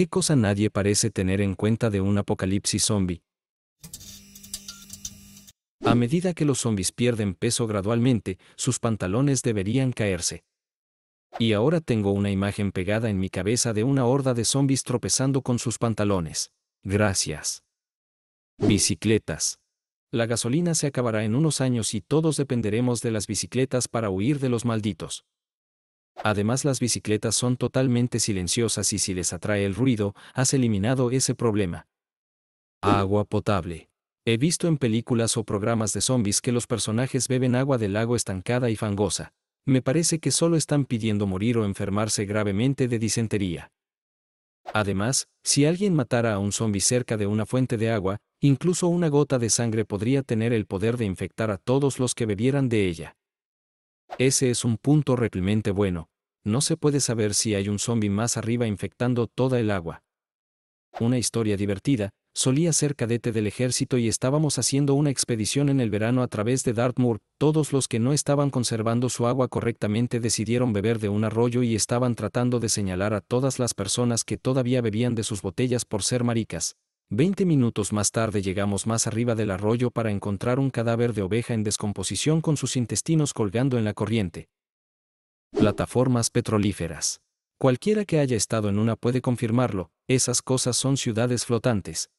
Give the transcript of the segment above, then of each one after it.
¿Qué cosa nadie parece tener en cuenta de un apocalipsis zombie? A medida que los zombies pierden peso gradualmente, sus pantalones deberían caerse. Y ahora tengo una imagen pegada en mi cabeza de una horda de zombies tropezando con sus pantalones. Gracias. Bicicletas. La gasolina se acabará en unos años y todos dependeremos de las bicicletas para huir de los malditos. Además las bicicletas son totalmente silenciosas y si les atrae el ruido, has eliminado ese problema. Agua potable. He visto en películas o programas de zombies que los personajes beben agua del lago estancada y fangosa. Me parece que solo están pidiendo morir o enfermarse gravemente de disentería. Además, si alguien matara a un zombie cerca de una fuente de agua, incluso una gota de sangre podría tener el poder de infectar a todos los que bebieran de ella. Ese es un punto reprimente bueno, no se puede saber si hay un zombie más arriba infectando toda el agua. Una historia divertida, solía ser cadete del ejército y estábamos haciendo una expedición en el verano a través de Dartmoor, todos los que no estaban conservando su agua correctamente decidieron beber de un arroyo y estaban tratando de señalar a todas las personas que todavía bebían de sus botellas por ser maricas. Veinte minutos más tarde llegamos más arriba del arroyo para encontrar un cadáver de oveja en descomposición con sus intestinos colgando en la corriente. Plataformas petrolíferas. Cualquiera que haya estado en una puede confirmarlo, esas cosas son ciudades flotantes.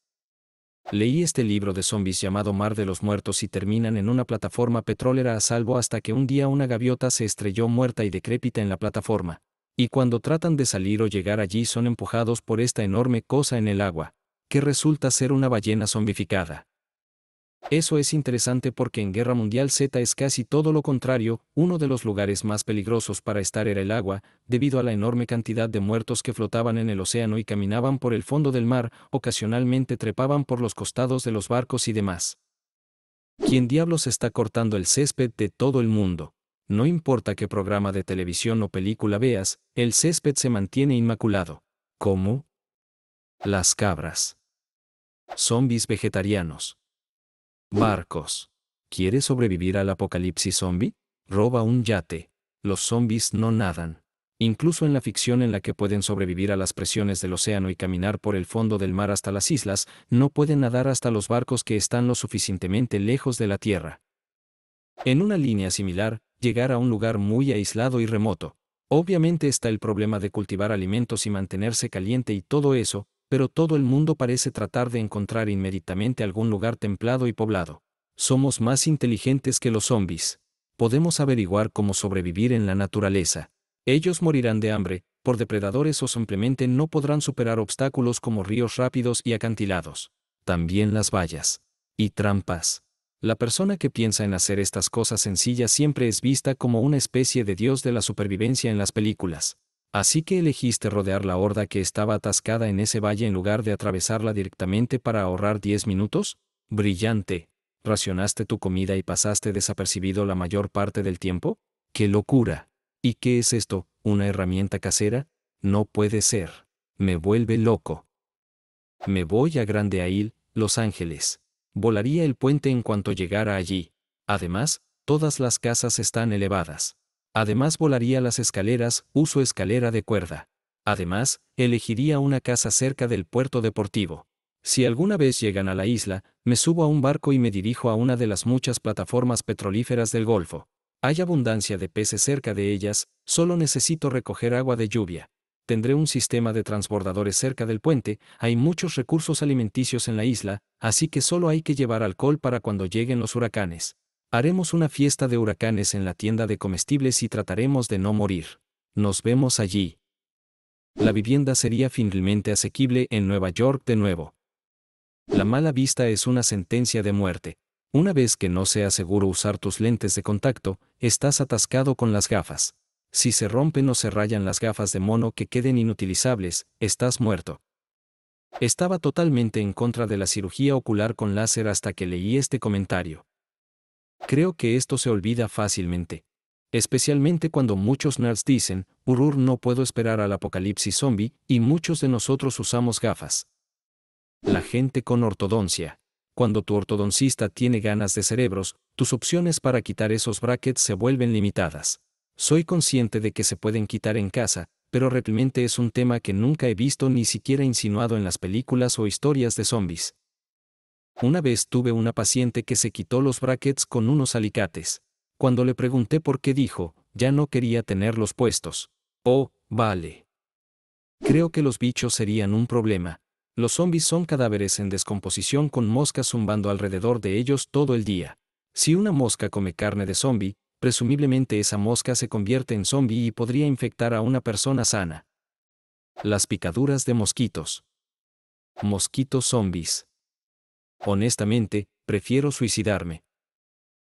Leí este libro de zombies llamado Mar de los Muertos y terminan en una plataforma petrolera a salvo hasta que un día una gaviota se estrelló muerta y decrépita en la plataforma. Y cuando tratan de salir o llegar allí son empujados por esta enorme cosa en el agua, que resulta ser una ballena zombificada. Eso es interesante porque en Guerra Mundial Z es casi todo lo contrario, uno de los lugares más peligrosos para estar era el agua, debido a la enorme cantidad de muertos que flotaban en el océano y caminaban por el fondo del mar, ocasionalmente trepaban por los costados de los barcos y demás. ¿Quién diablos está cortando el césped de todo el mundo? No importa qué programa de televisión o película veas, el césped se mantiene inmaculado. ¿Cómo? Las cabras. Zombis vegetarianos. Barcos. ¿Quieres sobrevivir al apocalipsis zombie? Roba un yate. Los zombies no nadan. Incluso en la ficción en la que pueden sobrevivir a las presiones del océano y caminar por el fondo del mar hasta las islas, no pueden nadar hasta los barcos que están lo suficientemente lejos de la Tierra. En una línea similar, llegar a un lugar muy aislado y remoto. Obviamente está el problema de cultivar alimentos y mantenerse caliente y todo eso, pero todo el mundo parece tratar de encontrar inmediatamente algún lugar templado y poblado. Somos más inteligentes que los zombies. Podemos averiguar cómo sobrevivir en la naturaleza. Ellos morirán de hambre, por depredadores o simplemente no podrán superar obstáculos como ríos rápidos y acantilados. También las vallas. Y trampas. La persona que piensa en hacer estas cosas sencillas siempre es vista como una especie de dios de la supervivencia en las películas. Así que elegiste rodear la horda que estaba atascada en ese valle en lugar de atravesarla directamente para ahorrar 10 minutos? Brillante. ¿Racionaste tu comida y pasaste desapercibido la mayor parte del tiempo? ¡Qué locura! ¿Y qué es esto? ¿Una herramienta casera? No puede ser. Me vuelve loco. Me voy a Grande Ail, Los Ángeles. Volaría el puente en cuanto llegara allí. Además, todas las casas están elevadas. Además volaría las escaleras, uso escalera de cuerda. Además, elegiría una casa cerca del puerto deportivo. Si alguna vez llegan a la isla, me subo a un barco y me dirijo a una de las muchas plataformas petrolíferas del Golfo. Hay abundancia de peces cerca de ellas, solo necesito recoger agua de lluvia. Tendré un sistema de transbordadores cerca del puente, hay muchos recursos alimenticios en la isla, así que solo hay que llevar alcohol para cuando lleguen los huracanes. Haremos una fiesta de huracanes en la tienda de comestibles y trataremos de no morir. Nos vemos allí. La vivienda sería finalmente asequible en Nueva York de nuevo. La mala vista es una sentencia de muerte. Una vez que no sea seguro usar tus lentes de contacto, estás atascado con las gafas. Si se rompen o se rayan las gafas de mono que queden inutilizables, estás muerto. Estaba totalmente en contra de la cirugía ocular con láser hasta que leí este comentario. Creo que esto se olvida fácilmente. Especialmente cuando muchos nerds dicen, Urur no puedo esperar al apocalipsis zombie, y muchos de nosotros usamos gafas. La gente con ortodoncia. Cuando tu ortodoncista tiene ganas de cerebros, tus opciones para quitar esos brackets se vuelven limitadas. Soy consciente de que se pueden quitar en casa, pero realmente es un tema que nunca he visto ni siquiera insinuado en las películas o historias de zombies. Una vez tuve una paciente que se quitó los brackets con unos alicates. Cuando le pregunté por qué dijo, ya no quería tenerlos puestos. Oh, vale. Creo que los bichos serían un problema. Los zombies son cadáveres en descomposición con moscas zumbando alrededor de ellos todo el día. Si una mosca come carne de zombie, presumiblemente esa mosca se convierte en zombie y podría infectar a una persona sana. Las picaduras de mosquitos. Mosquitos zombies. Honestamente, prefiero suicidarme.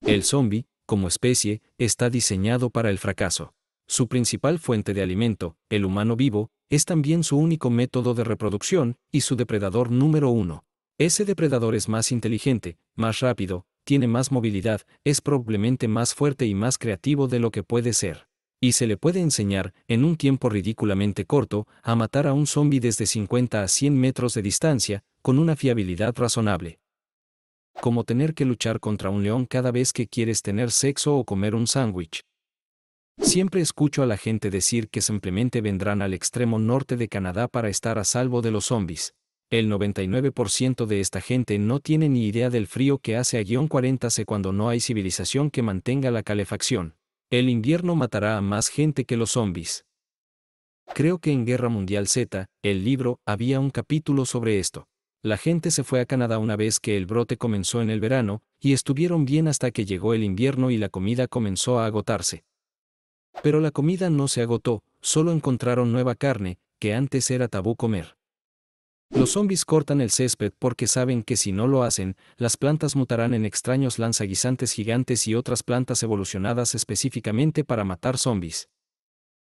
El zombi, como especie, está diseñado para el fracaso. Su principal fuente de alimento, el humano vivo, es también su único método de reproducción y su depredador número uno. Ese depredador es más inteligente, más rápido, tiene más movilidad, es probablemente más fuerte y más creativo de lo que puede ser. Y se le puede enseñar, en un tiempo ridículamente corto, a matar a un zombi desde 50 a 100 metros de distancia, con una fiabilidad razonable. Como tener que luchar contra un león cada vez que quieres tener sexo o comer un sándwich. Siempre escucho a la gente decir que simplemente vendrán al extremo norte de Canadá para estar a salvo de los zombies. El 99% de esta gente no tiene ni idea del frío que hace a guión 40 cuando no hay civilización que mantenga la calefacción. El invierno matará a más gente que los zombies. Creo que en Guerra Mundial Z, el libro, había un capítulo sobre esto. La gente se fue a Canadá una vez que el brote comenzó en el verano, y estuvieron bien hasta que llegó el invierno y la comida comenzó a agotarse. Pero la comida no se agotó, solo encontraron nueva carne, que antes era tabú comer. Los zombies cortan el césped porque saben que si no lo hacen, las plantas mutarán en extraños lanzaguisantes gigantes y otras plantas evolucionadas específicamente para matar zombies.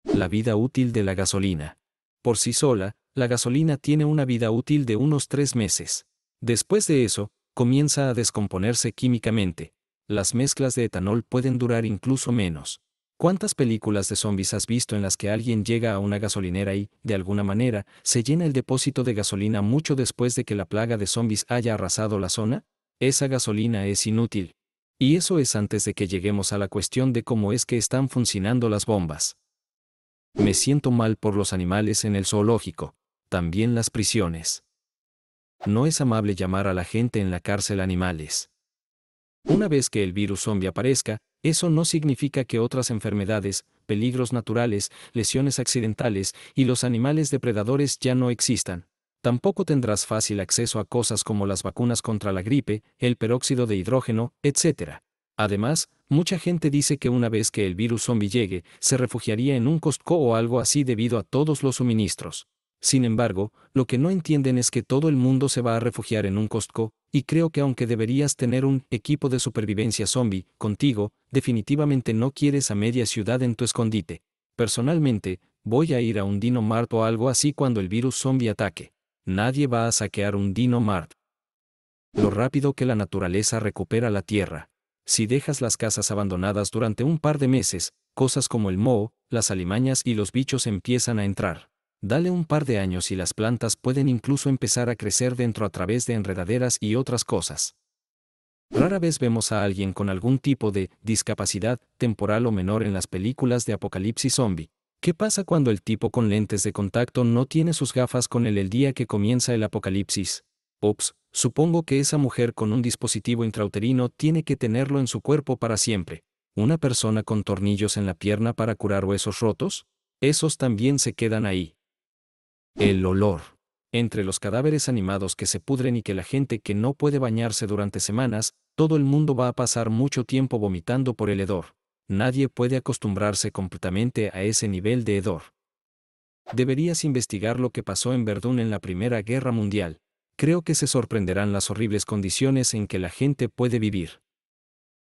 La vida útil de la gasolina. Por sí sola, la gasolina tiene una vida útil de unos tres meses. Después de eso, comienza a descomponerse químicamente. Las mezclas de etanol pueden durar incluso menos. ¿Cuántas películas de zombies has visto en las que alguien llega a una gasolinera y, de alguna manera, se llena el depósito de gasolina mucho después de que la plaga de zombies haya arrasado la zona? Esa gasolina es inútil. Y eso es antes de que lleguemos a la cuestión de cómo es que están funcionando las bombas. Me siento mal por los animales en el zoológico, también las prisiones. No es amable llamar a la gente en la cárcel animales. Una vez que el virus zombie aparezca, eso no significa que otras enfermedades, peligros naturales, lesiones accidentales y los animales depredadores ya no existan. Tampoco tendrás fácil acceso a cosas como las vacunas contra la gripe, el peróxido de hidrógeno, etc. Además, Mucha gente dice que una vez que el virus zombie llegue, se refugiaría en un Costco o algo así debido a todos los suministros. Sin embargo, lo que no entienden es que todo el mundo se va a refugiar en un Costco, y creo que aunque deberías tener un equipo de supervivencia zombie contigo, definitivamente no quieres a media ciudad en tu escondite. Personalmente, voy a ir a un Dino Mart o algo así cuando el virus zombie ataque. Nadie va a saquear un Dino Mart. Lo rápido que la naturaleza recupera la tierra si dejas las casas abandonadas durante un par de meses, cosas como el moho, las alimañas y los bichos empiezan a entrar. Dale un par de años y las plantas pueden incluso empezar a crecer dentro a través de enredaderas y otras cosas. Rara vez vemos a alguien con algún tipo de discapacidad temporal o menor en las películas de apocalipsis zombie. ¿Qué pasa cuando el tipo con lentes de contacto no tiene sus gafas con él el día que comienza el apocalipsis? Ops, Supongo que esa mujer con un dispositivo intrauterino tiene que tenerlo en su cuerpo para siempre. ¿Una persona con tornillos en la pierna para curar huesos rotos? Esos también se quedan ahí. El olor. Entre los cadáveres animados que se pudren y que la gente que no puede bañarse durante semanas, todo el mundo va a pasar mucho tiempo vomitando por el hedor. Nadie puede acostumbrarse completamente a ese nivel de hedor. Deberías investigar lo que pasó en Verdún en la Primera Guerra Mundial creo que se sorprenderán las horribles condiciones en que la gente puede vivir.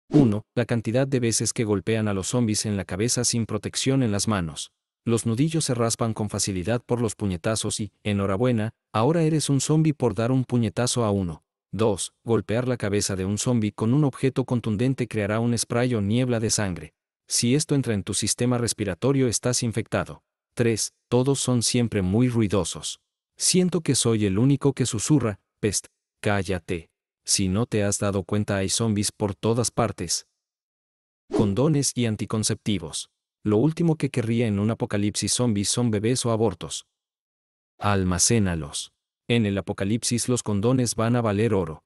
1. La cantidad de veces que golpean a los zombies en la cabeza sin protección en las manos. Los nudillos se raspan con facilidad por los puñetazos y, enhorabuena, ahora eres un zombie por dar un puñetazo a uno. 2. Golpear la cabeza de un zombie con un objeto contundente creará un spray o niebla de sangre. Si esto entra en tu sistema respiratorio estás infectado. 3. Todos son siempre muy ruidosos. Siento que soy el único que susurra, Pest, cállate. Si no te has dado cuenta hay zombies por todas partes. Condones y anticonceptivos. Lo último que querría en un apocalipsis zombie son bebés o abortos. Almacénalos. En el apocalipsis los condones van a valer oro.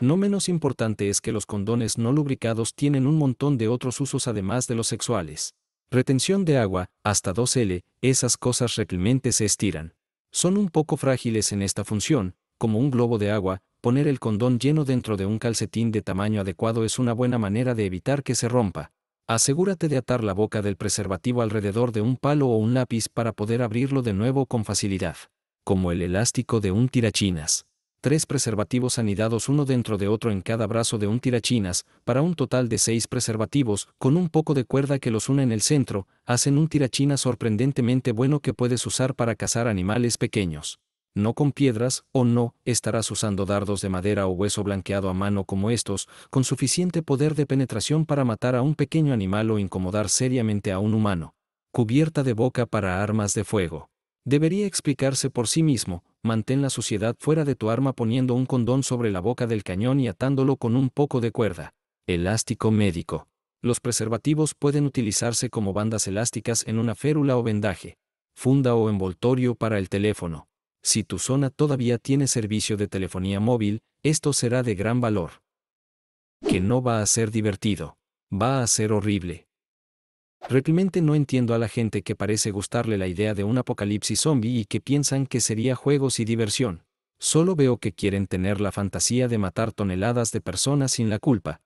No menos importante es que los condones no lubricados tienen un montón de otros usos además de los sexuales. Retención de agua, hasta 2L, esas cosas realmente se estiran. Son un poco frágiles en esta función, como un globo de agua, poner el condón lleno dentro de un calcetín de tamaño adecuado es una buena manera de evitar que se rompa. Asegúrate de atar la boca del preservativo alrededor de un palo o un lápiz para poder abrirlo de nuevo con facilidad, como el elástico de un tirachinas tres preservativos anidados uno dentro de otro en cada brazo de un tirachinas, para un total de seis preservativos, con un poco de cuerda que los une en el centro, hacen un tirachina sorprendentemente bueno que puedes usar para cazar animales pequeños. No con piedras, o no, estarás usando dardos de madera o hueso blanqueado a mano como estos, con suficiente poder de penetración para matar a un pequeño animal o incomodar seriamente a un humano. Cubierta de boca para armas de fuego. Debería explicarse por sí mismo, mantén la suciedad fuera de tu arma poniendo un condón sobre la boca del cañón y atándolo con un poco de cuerda. Elástico médico. Los preservativos pueden utilizarse como bandas elásticas en una férula o vendaje, funda o envoltorio para el teléfono. Si tu zona todavía tiene servicio de telefonía móvil, esto será de gran valor. Que no va a ser divertido. Va a ser horrible. Realmente no entiendo a la gente que parece gustarle la idea de un apocalipsis zombie y que piensan que sería juegos y diversión. Solo veo que quieren tener la fantasía de matar toneladas de personas sin la culpa.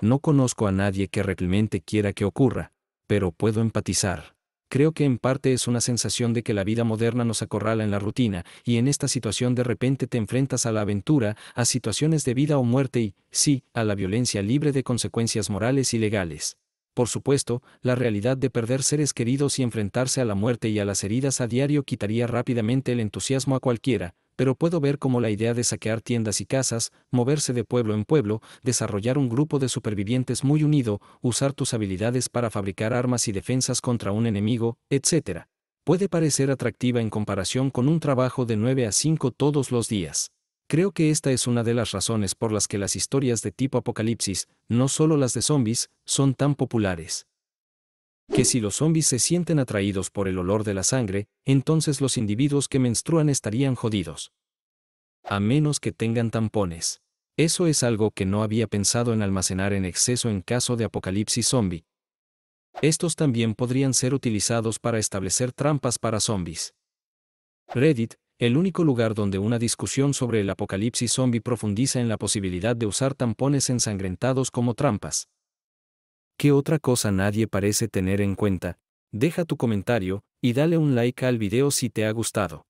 No conozco a nadie que realmente quiera que ocurra, pero puedo empatizar. Creo que en parte es una sensación de que la vida moderna nos acorrala en la rutina, y en esta situación de repente te enfrentas a la aventura, a situaciones de vida o muerte y, sí, a la violencia libre de consecuencias morales y legales. Por supuesto, la realidad de perder seres queridos y enfrentarse a la muerte y a las heridas a diario quitaría rápidamente el entusiasmo a cualquiera, pero puedo ver cómo la idea de saquear tiendas y casas, moverse de pueblo en pueblo, desarrollar un grupo de supervivientes muy unido, usar tus habilidades para fabricar armas y defensas contra un enemigo, etc., puede parecer atractiva en comparación con un trabajo de 9 a 5 todos los días. Creo que esta es una de las razones por las que las historias de tipo apocalipsis, no solo las de zombies, son tan populares. Que si los zombies se sienten atraídos por el olor de la sangre, entonces los individuos que menstruan estarían jodidos. A menos que tengan tampones. Eso es algo que no había pensado en almacenar en exceso en caso de apocalipsis zombie. Estos también podrían ser utilizados para establecer trampas para zombies. Reddit, el único lugar donde una discusión sobre el apocalipsis zombie profundiza en la posibilidad de usar tampones ensangrentados como trampas. ¿Qué otra cosa nadie parece tener en cuenta? Deja tu comentario y dale un like al video si te ha gustado.